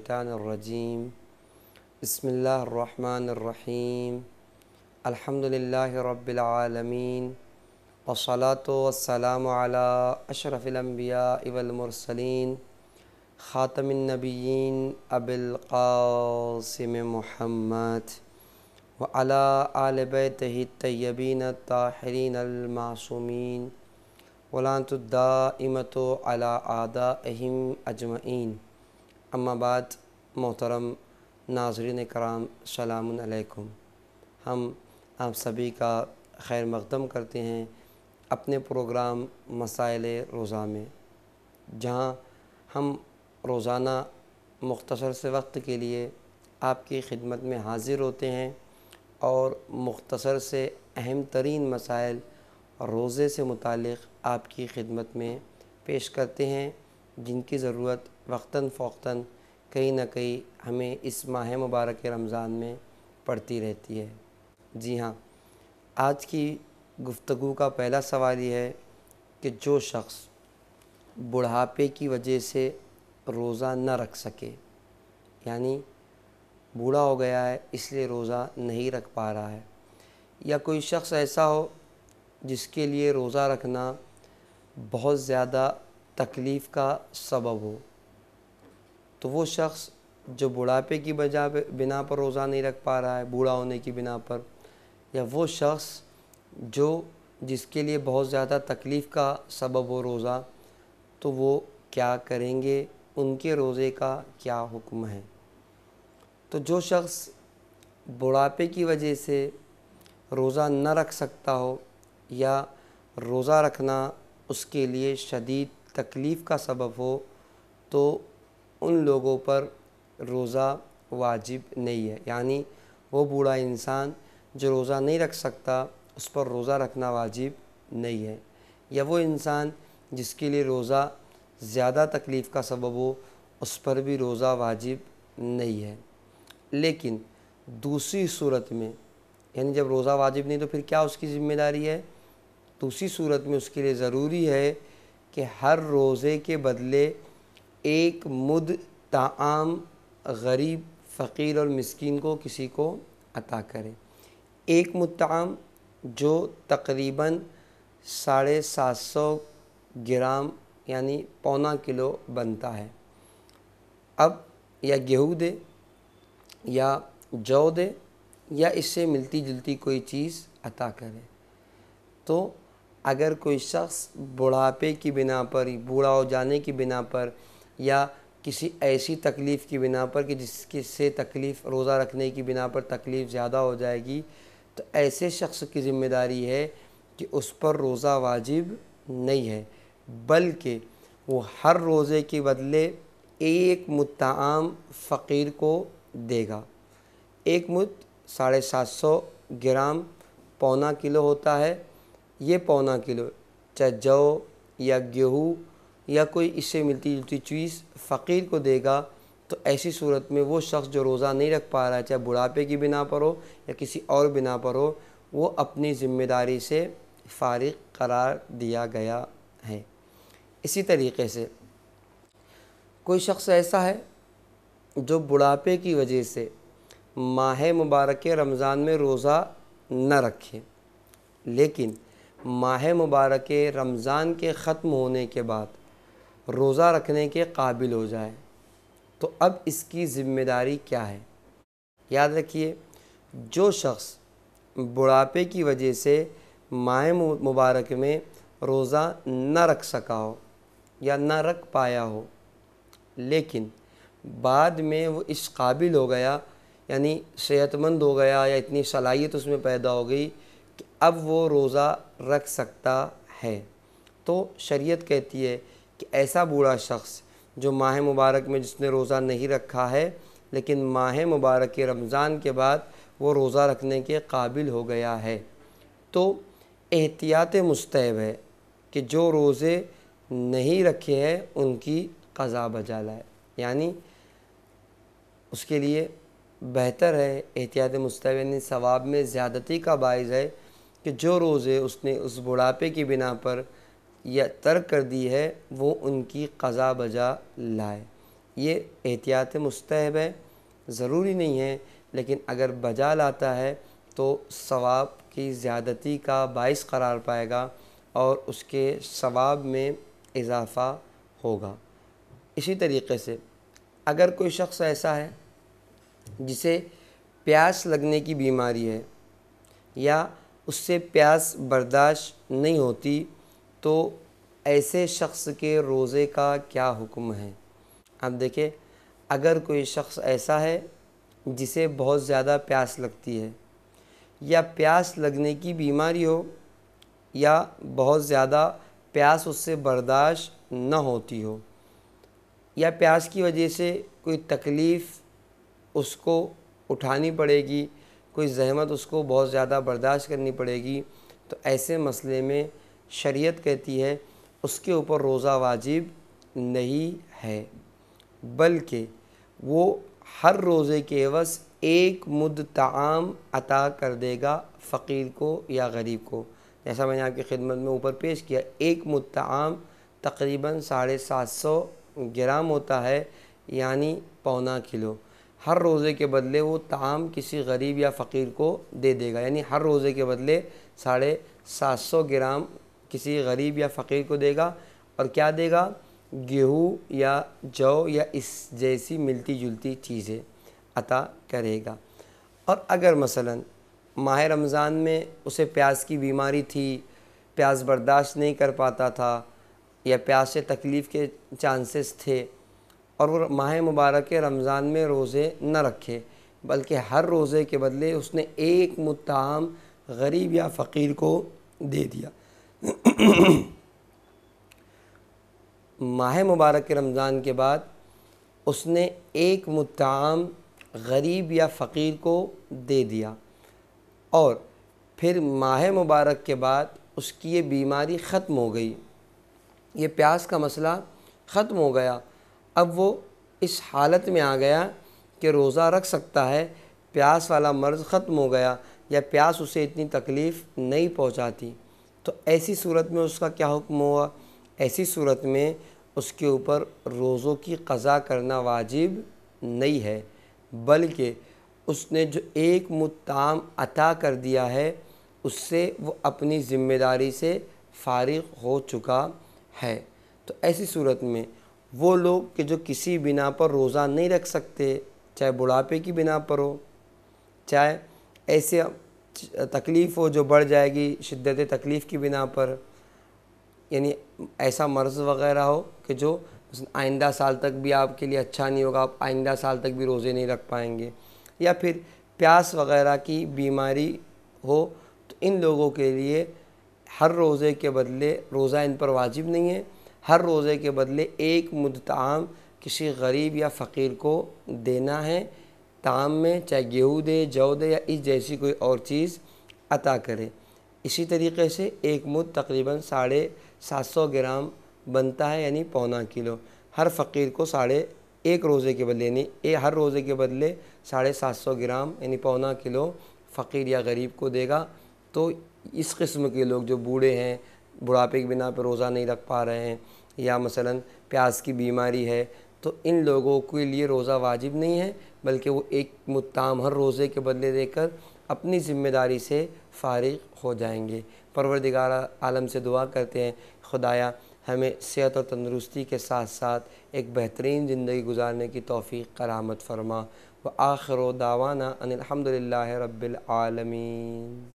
शैतानरजीम बसमीम अल्हम्दुलिल्लाहि रब्बिल आलमीन वसलातो वसलाम अला अशरफिल अम्बिया इवल मुरसलीन ख़ातमिन नबीन अबिल क़ासिम मुहम्मद व अला आल बैत तय्यबीन ताहरीन अलमासूमीन वलानतुद्दा इमतो अला आदा अहिम अजमैन अम्माबाद मोहतरम नाजरीन कराम सलामकुम हम आप सभी का खैर मकदम करते हैं अपने प्रोग्राम मसाइल रोज़ा में जहाँ हम रोज़ाना मुख्तर से वक्त के लिए आपकी खिदमत में हाजिर होते हैं और मख्तसर से अहम तरीन मसाइल रोज़े से मुतक़ आपकी खिदमत में पेश करते हैं जिनकी ज़रूरत वक्ता फ़ौता कहीं ना कहीं हमें इस माह मुबारक रमज़ान में पड़ती रहती है जी हाँ आज की गुफ्तु का पहला सवाल ये है कि जो शख्स बुढ़ापे की वजह से रोज़ा न रख सके यानी बूढ़ा हो गया है इसलिए रोज़ा नहीं रख पा रहा है या कोई शख्स ऐसा हो जिसके लिए रोज़ा रखना बहुत ज़्यादा तकलीफ़ का सबब हो तो वो शख्स जो बुढ़ापे की बजाय बिना पर रोज़ा नहीं रख पा रहा है बूढ़ा होने की बिना पर या वो शख्स जो जिसके लिए बहुत ज़्यादा तकलीफ़ का सबब हो रोज़ा तो वो क्या करेंगे उनके रोज़े का क्या हुक्म है तो जो शख्स बुढ़ापे की वजह से रोज़ा न रख सकता हो या रोज़ा रखना उसके लिए शदीद तकलीफ़ का सबब हो तो उन लोगों पर रोज़ा वाजिब नहीं है यानी वो बूढ़ा इंसान जो रोज़ा नहीं रख सकता उस पर रोज़ा रखना वाजिब नहीं है या वो इंसान जिसके लिए रोज़ा ज़्यादा तकलीफ़ का सबब हो उस पर भी रोज़ा वाजिब नहीं है लेकिन दूसरी सूरत में यानी जब रोज़ा वाजिब नहीं तो फिर क्या उसकी ज़िम्मेदारी है दूसरी सूरत में उसके लिए ज़रूरी है कि हर रोज़े के बदले एक मुद ताम गरीब फ़कीर और मिसकीन को किसी को अता करें एक मुताम जो तकरीबन साढ़े सात सौ ग्राम यानी पौना किलो बनता है अब या गेहूँ दे या जौ दे या इससे मिलती जुलती कोई चीज़ अता करें तो अगर कोई शख्स बुढ़ापे की बिना पर बूढ़ा हो जाने की बिना पर या किसी ऐसी तकलीफ़ की बिना पर कि जिसके से तकलीफ़ रोज़ा रखने की बिना पर तकलीफ़ ज़्यादा हो जाएगी तो ऐसे शख्स की ज़िम्मेदारी है कि उस पर रोज़ा वाजिब नहीं है बल्कि वो हर रोज़े के बदले एक मुताम फ़कीर को देगा एक मुत साढ़े सात सौ ग्राम पौना किलो होता है ये पौना किलो चाहे जौ या गेहूँ या कोई इससे मिलती जुलती चीज़ फ़कीर को देगा तो ऐसी सूरत में वो शख्स जो रोज़ा नहीं रख पा रहा है चाहे बुढ़ापे की बिना पर हो या किसी और बिना पर हो वो अपनी ज़िम्मेदारी से फारिग करार दिया गया है इसी तरीके से कोई शख्स ऐसा है जो बुढ़ापे की वजह से माह मुबारक रमज़ान में रोज़ा न रखे लेकिन माह मुबारक रमज़ान के ख़त्म होने के बाद रोज़ा रखने के काबिल हो जाए तो अब इसकी ज़िम्मेदारी क्या है याद रखिए जो शख्स बुढ़ापे की वजह से माह मुबारक में रोज़ा न रख सका हो या न रख पाया हो लेकिन बाद में वो इस काबिल हो गया यानी सेहतमंद हो गया या इतनी सलाहियत उसमें पैदा हो गई कि अब वो रोज़ा रख सकता है तो शरीयत कहती है कि ऐसा बूढ़ा शख्स जो माह मुबारक में जिसने रोज़ा नहीं रखा है लेकिन माह मुबारक के रमज़ान के बाद वो रोज़ा रखने के काबिल हो गया है तो एहतियात मुस्तैब है कि जो रोज़े नहीं रखे हैं उनकी कज़ा बजा लाए यानी उसके लिए बेहतर है एहतियात मुस्तैब यानी सवाब में ज़्यादती का बायस है कि जो रोज़े उसने उस बुढ़ापे की बिना पर यह तर्क कर दी है वो उनकी कज़ा बजा लाए ये एहतियात मुस्तहब है ज़रूरी नहीं है लेकिन अगर बजा लाता है तो सवाब की ज़्यादती का बास करार पाएगा और उसके सवाब में इजाफ़ा होगा इसी तरीके से अगर कोई शख्स ऐसा है जिसे प्यास लगने की बीमारी है या उससे प्यास बर्दाश्त नहीं होती तो ऐसे शख्स के रोज़े का क्या हुक्म है आप देखें अगर कोई शख्स ऐसा है जिसे बहुत ज़्यादा प्यास लगती है या प्यास लगने की बीमारी हो या बहुत ज़्यादा प्यास उससे बर्दाश्त न होती हो या प्यास की वजह से कोई तकलीफ़ उसको उठानी पड़ेगी कोई जहमत उसको बहुत ज़्यादा बर्दाश्त करनी पड़ेगी तो ऐसे मसले में शरीयत कहती है उसके ऊपर रोज़ा वाजिब नहीं है बल्कि वो हर रोज़े के एवज़ एक मुद ताम अता कर देगा फ़कीर को या गरीब को जैसा मैंने आपकी खिदमत में ऊपर पेश किया एक मुद ताम तकरीबन साढ़े सात सौ ग्राम होता है यानी पौना किलो हर रोज़े के बदले वो ताम किसी गरीब या फ़कीर को दे देगा यानी हर रोज़े के बदले साढ़े सात सौ ग्राम किसी गरीब या फ़कीर को देगा और क्या देगा गेहूँ या जौ या इस जैसी मिलती जुलती चीज़ें अता करेगा और अगर मसलन माह रमज़ान में उसे प्यास की बीमारी थी प्यास बर्दाश्त नहीं कर पाता था या प्यास से तकलीफ़ के चांसेस थे और वो माह मुबारक रमज़ान में रोज़े न रखे बल्कि हर रोज़े के बदले उसने एक मुताम गरीब या फ़कीर को दे दिया माह मुबारक के रमज़ान के बाद उसने एक मुताम गरीब या फ़कीर को दे दिया और फिर माह मुबारक के बाद उसकी ये बीमारी ख़त्म हो गई ये प्यास का मसला ख़त्म हो गया अब वो इस हालत में आ गया कि रोज़ा रख सकता है प्यास वाला मर्ज़ ख़त्म हो गया या प्यास उसे इतनी तकलीफ़ नहीं पहुंचाती तो ऐसी सूरत में उसका क्या हुक्म हुआ ऐसी सूरत में उसके ऊपर रोज़ों की कज़ा करना वाजिब नहीं है बल्कि उसने जो एक मुताम अता कर दिया है उससे वो अपनी ज़िम्मेदारी से फारिग हो चुका है तो ऐसी सूरत में वो लोग कि जो किसी बिना पर रोज़ा नहीं रख सकते चाहे बुढ़ापे की बिना पर हो चाहे ऐसे तकलीफ़ हो जो बढ़ जाएगी शिद्दत तकलीफ़ की बिना पर यानी ऐसा मर्ज़ वगैरह हो कि जो आइंदा साल तक भी आपके लिए अच्छा नहीं होगा आप आइंदा साल तक भी रोज़े नहीं रख पाएंगे या फिर प्यास वगैरह की बीमारी हो तो इन लोगों के लिए हर रोज़े के बदले रोज़ा इन पर वाजिब नहीं है हर रोज़े के बदले एक ताम किसी गरीब या फ़कीर को देना है ताम में चाहे गेहूँ दे जौ दे या इस जैसी कोई और चीज़ अता करे इसी तरीके से एक मुद तकरीबन साढ़े सात सौ ग्राम बनता है यानी पौना किलो हर फ़कीर को साढ़े एक रोज़े के बदले यानी हर रोज़े के बदले साढ़े सात सौ ग्राम यानी पौना किलो फ़कीर या गरीब को देगा तो इस किस्म के लोग जो बूढ़े हैं बुढ़ापे की बिना पर रोज़ा नहीं रख पा रहे हैं या मसलन प्यास की बीमारी है तो इन लोगों के लिए रोज़ा वाजिब नहीं है बल्कि वो एक मुताम हर रोज़े के बदले देकर अपनी ज़िम्मेदारी से फारिग हो जाएंगे परवरदिगार आलम से दुआ करते हैं खुदाया हमें सेहत और तंदरुस्ती के साथ साथ एक बेहतरीन ज़िंदगी गुजारने की तोफ़ी करामत फरमा व आखिर दावाना अनिलहमदिल्ला रबालमीन